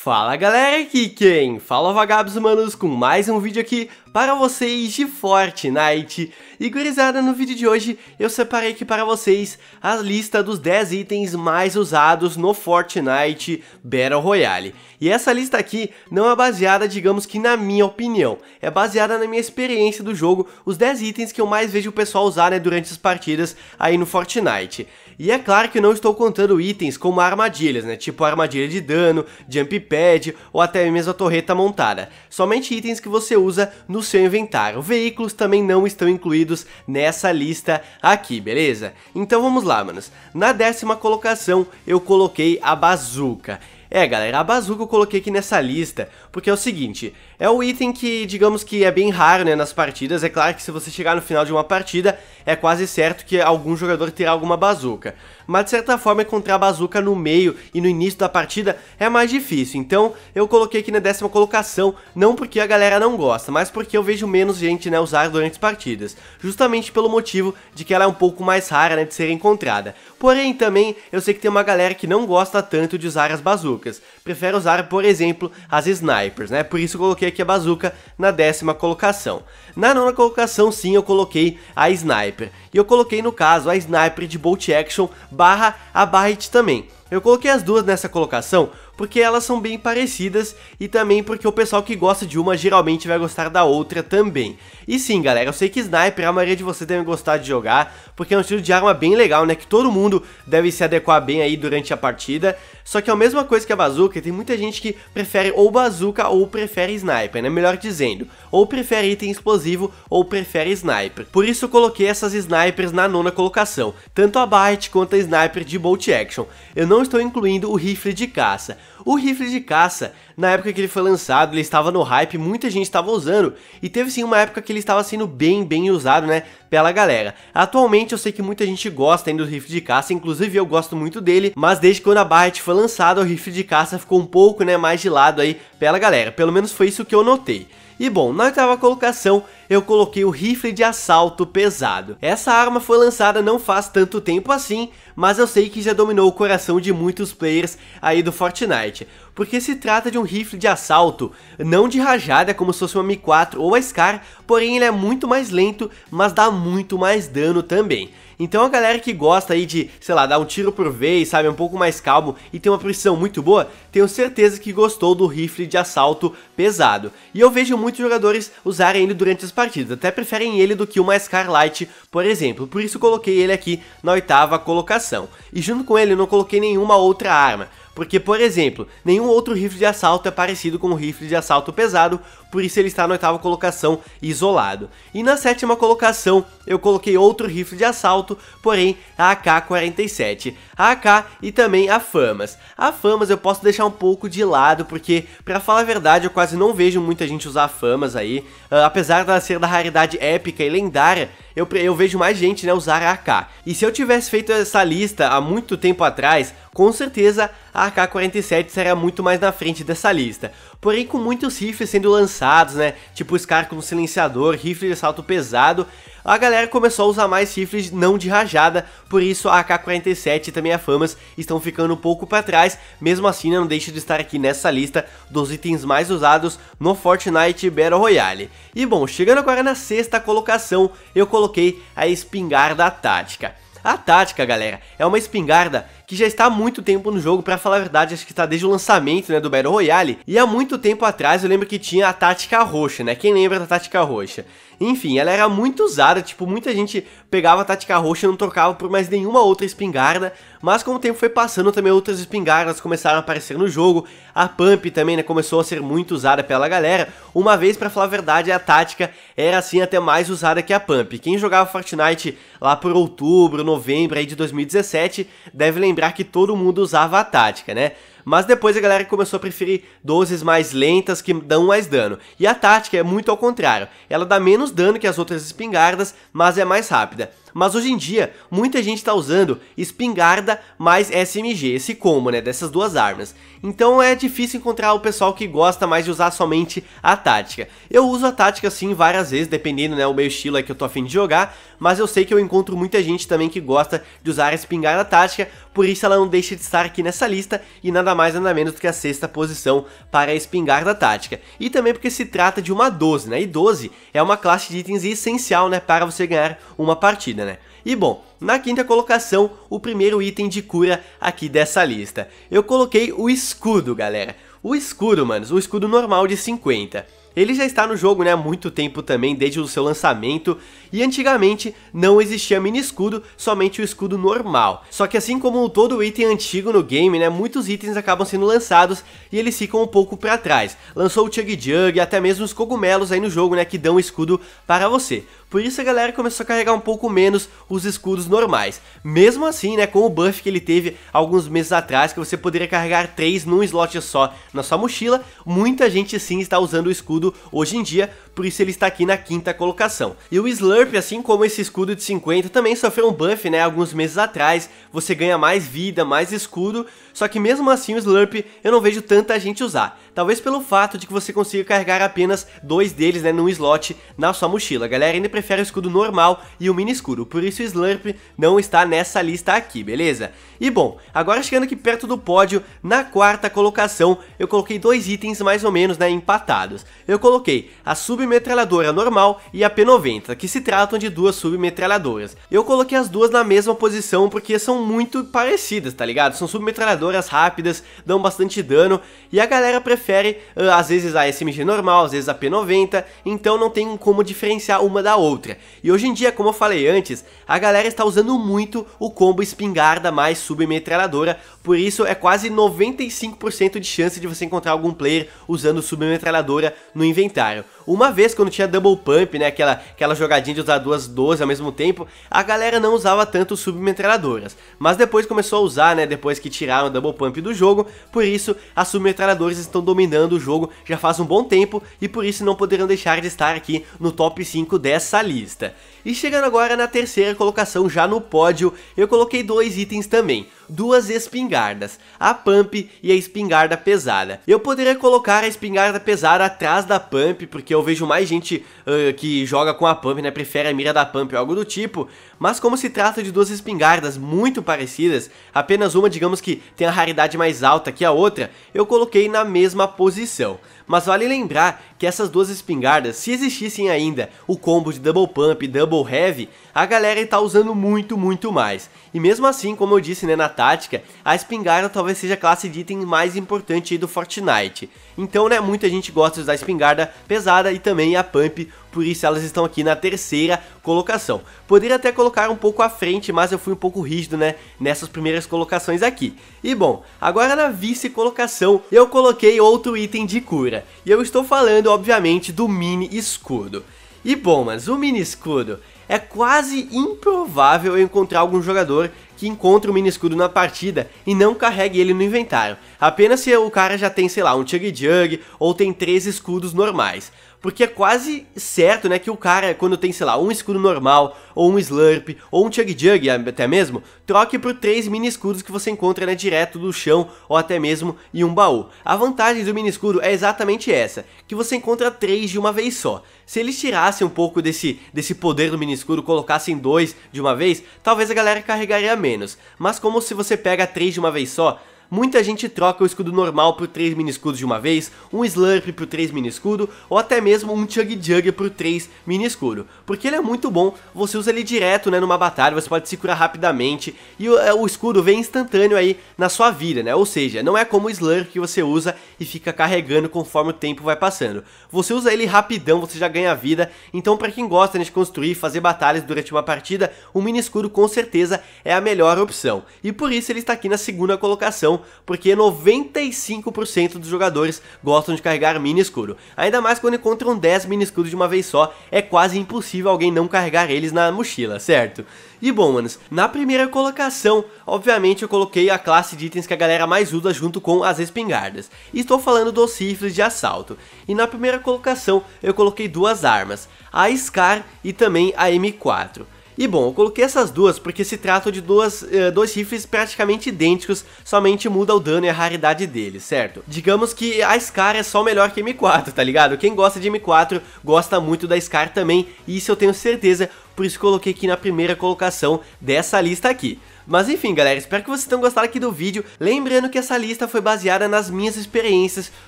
Fala galera, aqui quem? Fala vagabos humanos com mais um vídeo aqui para vocês de Fortnite. E gurizada, no vídeo de hoje eu separei aqui para vocês a lista dos 10 itens mais usados no Fortnite Battle Royale. E essa lista aqui não é baseada, digamos que na minha opinião, é baseada na minha experiência do jogo, os 10 itens que eu mais vejo o pessoal usar né, durante as partidas aí no Fortnite. E é claro que eu não estou contando itens como armadilhas, né? Tipo armadilha de dano, jump pad ou até mesmo a torreta montada. Somente itens que você usa nos seu inventário. Veículos também não estão incluídos nessa lista aqui, beleza? Então vamos lá, manos. Na décima colocação eu coloquei a bazuca. É, galera, a bazuca eu coloquei aqui nessa lista, porque é o seguinte, é o item que, digamos que é bem raro, né, nas partidas, é claro que se você chegar no final de uma partida, é quase certo que algum jogador terá alguma bazuca, mas de certa forma encontrar a bazuca no meio e no início da partida é mais difícil, então eu coloquei aqui na décima colocação, não porque a galera não gosta, mas porque eu vejo menos gente, né, usar durante as partidas, justamente pelo motivo de que ela é um pouco mais rara, né, de ser encontrada, porém também eu sei que tem uma galera que não gosta tanto de usar as bazucas, bazucas. Prefere usar, por exemplo, as snipers, né? Por isso coloquei aqui a bazuca na décima colocação. Na nona colocação, sim, eu coloquei a sniper. E eu coloquei, no caso, a sniper de bolt action barra a barret também. Eu coloquei as duas nessa colocação porque elas são bem parecidas e também porque o pessoal que gosta de uma geralmente vai gostar da outra também. E sim, galera, eu sei que Sniper a maioria de vocês devem gostar de jogar, porque é um estilo de arma bem legal, né, que todo mundo deve se adequar bem aí durante a partida, só que é a mesma coisa que a Bazooka, tem muita gente que prefere ou Bazooka ou prefere Sniper, né, melhor dizendo, ou prefere item explosivo ou prefere Sniper. Por isso eu coloquei essas Snipers na nona colocação, tanto a Byte quanto a Sniper de Bolt Action. Eu não estou incluindo o rifle de caça, o rifle de caça, na época que ele foi lançado, ele estava no hype, muita gente estava usando, e teve sim uma época que ele estava sendo bem, bem usado, né, pela galera. Atualmente eu sei que muita gente gosta ainda do rifle de caça, inclusive eu gosto muito dele, mas desde quando a Barret foi lançada, o rifle de caça ficou um pouco, né, mais de lado aí pela galera, pelo menos foi isso que eu notei. E bom, na oitava colocação eu coloquei o rifle de assalto pesado. Essa arma foi lançada não faz tanto tempo assim, mas eu sei que já dominou o coração de muitos players aí do Fortnite, porque se trata de um rifle de assalto, não de rajada como se fosse uma M4 ou a SCAR, porém ele é muito mais lento, mas dá muito mais dano também. Então a galera que gosta aí de, sei lá, dar um tiro por vez, sabe, um pouco mais calmo e tem uma precisão muito boa, tenho certeza que gostou do rifle de assalto pesado. E eu vejo muitos jogadores usarem ele durante as partidas, até preferem ele do que uma Scarlight, por exemplo, por isso coloquei ele aqui na oitava colocação. E junto com ele eu não coloquei nenhuma outra arma, porque, por exemplo, nenhum outro rifle de assalto é parecido com o um rifle de assalto pesado, por isso ele está na oitava colocação isolado. E na sétima colocação eu coloquei outro rifle de assalto, porém a AK-47, a AK e também a Famas. A Famas eu posso deixar um pouco de lado, porque para falar a verdade eu quase não vejo muita gente usar Famas aí, uh, apesar de ela ser da raridade épica e lendária, eu, eu vejo mais gente, né, usar a AK. E se eu tivesse feito essa lista há muito tempo atrás, com certeza a AK-47 seria muito mais na frente dessa lista. Porém, com muitos rifles sendo lançados, né, tipo Scar com silenciador, rifle de salto pesado, a galera começou a usar mais rifles não de rajada, por isso a AK-47 e também a FAMAS estão ficando um pouco para trás, mesmo assim né, não deixa de estar aqui nessa lista dos itens mais usados no Fortnite Battle Royale. E bom, chegando agora na sexta colocação, eu coloquei a espingarda tática. A tática, galera, é uma espingarda que já está há muito tempo no jogo, para falar a verdade, acho que está desde o lançamento, né, do Battle Royale, e há muito tempo atrás eu lembro que tinha a tática roxa, né, quem lembra da tática roxa? Enfim, ela era muito usada, tipo, muita gente pegava a tática roxa e não trocava por mais nenhuma outra espingarda, mas com o tempo foi passando também outras espingardas começaram a aparecer no jogo, a pump também, né, começou a ser muito usada pela galera, uma vez, para falar a verdade, a tática era assim até mais usada que a pump, quem jogava Fortnite lá por outubro, novembro aí de 2017, deve lembrar lembrar que todo mundo usava a tática, né? Mas depois a galera começou a preferir doses mais lentas que dão mais dano. E a tática é muito ao contrário. Ela dá menos dano que as outras espingardas, mas é mais rápida. Mas hoje em dia, muita gente está usando espingarda mais SMG, esse combo, né, dessas duas armas. Então é difícil encontrar o pessoal que gosta mais de usar somente a tática. Eu uso a tática sim várias vezes, dependendo, né, o meu estilo é que eu tô afim de jogar, mas eu sei que eu encontro muita gente também que gosta de usar a espingarda tática, por isso ela não deixa de estar aqui nessa lista e nada mais nada menos do que a sexta posição para a espingarda tática. E também porque se trata de uma 12, né, e 12 é uma classe de itens essencial, né, para você ganhar uma partida vida, né? E bom, na quinta colocação, o primeiro item de cura aqui dessa lista. Eu coloquei o escudo, galera. O escudo, manos, o escudo normal de 50. Ele já está no jogo né, há muito tempo também, desde o seu lançamento, e antigamente não existia mini escudo, somente o escudo normal. Só que assim como todo item antigo no game, né, muitos itens acabam sendo lançados e eles ficam um pouco para trás. Lançou o Chug Jug, até mesmo os cogumelos aí no jogo, né, que dão escudo para você. Por isso a galera começou a carregar um pouco menos os escudos normais. Mesmo assim, né, com o buff que ele teve alguns meses atrás, que você poderia carregar três num slot só na sua mochila, muita gente sim está usando o escudo mundo hoje em dia, por isso ele está aqui na quinta colocação. E o Slurp, assim como esse escudo de 50, também sofreu um buff, né, alguns meses atrás, você ganha mais vida, mais escudo, só que mesmo assim o Slurp eu não vejo tanta gente usar talvez pelo fato de que você consiga carregar apenas dois deles né, num slot na sua mochila. A galera ainda prefere o escudo normal e o mini escudo, por isso o Slurp não está nessa lista aqui, beleza? E bom, agora chegando aqui perto do pódio, na quarta colocação, eu coloquei dois itens mais ou menos né, empatados. Eu coloquei a submetralhadora normal e a P90, que se tratam de duas submetralhadoras. Eu coloquei as duas na mesma posição porque são muito parecidas, tá ligado? São submetralhadoras rápidas, dão bastante dano e a galera prefere difere, às vezes a SMG normal, às vezes a P90, então não tem como diferenciar uma da outra. E hoje em dia, como eu falei antes, a galera está usando muito o combo espingarda mais submetralhadora, por isso é quase 95% de chance de você encontrar algum player usando submetralhadora no inventário. Uma vez quando tinha double pump, né, aquela, aquela jogadinha de usar duas 12 ao mesmo tempo, a galera não usava tanto submetralhadoras, mas depois começou a usar, né, depois que tiraram o double pump do jogo, por isso as submetralhadoras estão dominando o jogo já faz um bom tempo e por isso não poderiam deixar de estar aqui no top 5 dessa lista. E chegando agora na terceira colocação, já no pódio, eu coloquei dois itens também duas espingardas, a pump e a espingarda pesada. Eu poderia colocar a espingarda pesada atrás da pump, porque eu vejo mais gente uh, que joga com a pump, né, prefere a mira da pump ou algo do tipo, mas como se trata de duas espingardas muito parecidas, apenas uma digamos que tem a raridade mais alta que a outra, eu coloquei na mesma posição. Mas vale lembrar que essas duas espingardas, se existissem ainda o combo de Double Pump e Double Heavy, a galera está usando muito, muito mais. E mesmo assim, como eu disse né, na tática, a espingarda talvez seja a classe de item mais importante do Fortnite. Então, né, muita gente gosta de usar a espingarda pesada e também a Pump por isso elas estão aqui na terceira colocação. Poderia até colocar um pouco à frente, mas eu fui um pouco rígido, né, nessas primeiras colocações aqui. E bom, agora na vice-colocação eu coloquei outro item de cura, e eu estou falando, obviamente, do mini escudo. E bom, mas o mini escudo é quase improvável eu encontrar algum jogador que encontre o mini escudo na partida e não carregue ele no inventário, apenas se o cara já tem, sei lá, um Chug Jug ou tem três escudos normais. Porque é quase certo, né, que o cara, quando tem, sei lá, um escudo normal, ou um Slurp, ou um Chug Jug até mesmo, troque por três mini escudos que você encontra, né, direto do chão, ou até mesmo em um baú. A vantagem do mini escudo é exatamente essa, que você encontra três de uma vez só. Se eles tirassem um pouco desse, desse poder do mini escuro, colocassem dois de uma vez, talvez a galera carregaria menos. Mas como se você pega três de uma vez só, muita gente troca o escudo normal por 3 mini escudos de uma vez, um Slurp por 3 mini escudo, ou até mesmo um Chug Jug por 3 mini escudo, porque ele é muito bom, você usa ele direto né, numa batalha, você pode se curar rapidamente, e o, é, o escudo vem instantâneo aí na sua vida, né? ou seja, não é como o Slurp que você usa e fica carregando conforme o tempo vai passando, você usa ele rapidão, você já ganha vida, então para quem gosta né, de construir e fazer batalhas durante uma partida, o mini escudo com certeza é a melhor opção, e por isso ele está aqui na segunda colocação, porque 95% dos jogadores gostam de carregar mini escudo. Ainda mais quando encontram 10 mini escudos de uma vez só, é quase impossível alguém não carregar eles na mochila, certo? E bom, manos, na primeira colocação, obviamente eu coloquei a classe de itens que a galera mais usa junto com as espingardas. E estou falando dos rifles de assalto. E na primeira colocação eu coloquei duas armas, a SCAR e também a M4. E bom, eu coloquei essas duas porque se trata de duas, uh, dois rifles praticamente idênticos, somente muda o dano e a raridade deles, certo? Digamos que a SCAR é só melhor que M4, tá ligado? Quem gosta de M4 gosta muito da SCAR também, e isso eu tenho certeza, por isso coloquei aqui na primeira colocação dessa lista aqui. Mas enfim galera, espero que vocês tenham gostado aqui do vídeo, lembrando que essa lista foi baseada nas minhas experiências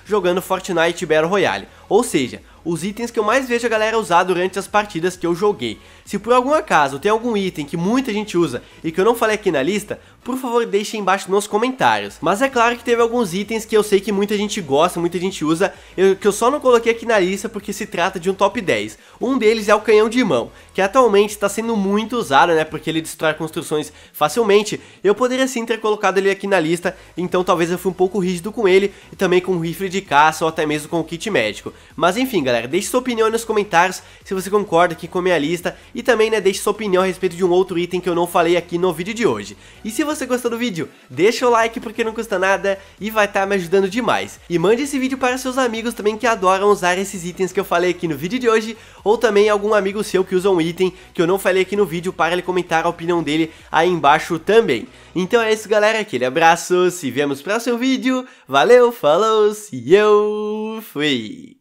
jogando Fortnite Battle Royale, ou seja, os itens que eu mais vejo a galera usar durante as partidas que eu joguei. Se por algum acaso tem algum item que muita gente usa e que eu não falei aqui na lista, por favor deixem embaixo nos comentários. Mas é claro que teve alguns itens que eu sei que muita gente gosta, muita gente usa, eu, que eu só não coloquei aqui na lista porque se trata de um top 10. Um deles é o canhão de mão, que atualmente está sendo muito usado, né, porque ele destrói construções facilmente. Eu poderia sim ter colocado ele aqui na lista, então talvez eu fui um pouco rígido com ele e também com o rifle de caça ou até mesmo com o kit médico. Mas enfim, galera galera, deixe sua opinião aí nos comentários se você concorda aqui com a minha lista e também, né, deixe sua opinião a respeito de um outro item que eu não falei aqui no vídeo de hoje. E se você gostou do vídeo, deixa o like porque não custa nada e vai estar tá me ajudando demais. E mande esse vídeo para seus amigos também que adoram usar esses itens que eu falei aqui no vídeo de hoje ou também algum amigo seu que usa um item que eu não falei aqui no vídeo para ele comentar a opinião dele aí embaixo também. Então é isso, galera, aquele abraço, se vemos no próximo vídeo, valeu, falou, e eu fui!